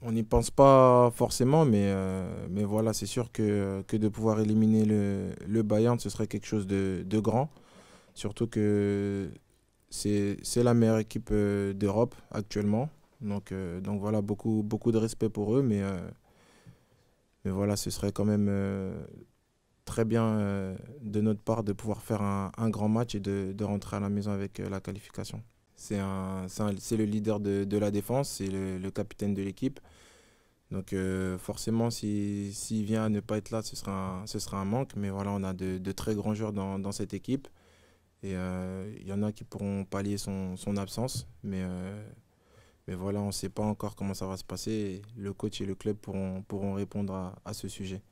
On n'y pense pas forcément, mais, euh, mais voilà, c'est sûr que, de pouvoir éliminer le, Bayern, ce serait quelque chose de, grand. Surtout que c'est la meilleure équipe euh, d'Europe actuellement. Donc, euh, donc voilà, beaucoup, beaucoup de respect pour eux, mais, voilà, ce serait quand même très bien de notre part de pouvoir faire un, grand match et de rentrer à la maison avec la qualification. C'est le leader de, la défense, c'est le, capitaine de l'équipe. Donc euh, forcément, s'il vient à ne pas être là, ce sera un, manque. Mais voilà, on a de, très grands joueurs dans, cette équipe. Et euh, il y en a qui pourront pallier son, absence. Euh, mais, voilà, on ne sait pas encore comment ça va se passer. le coach et le club pourront, répondre à ce sujet.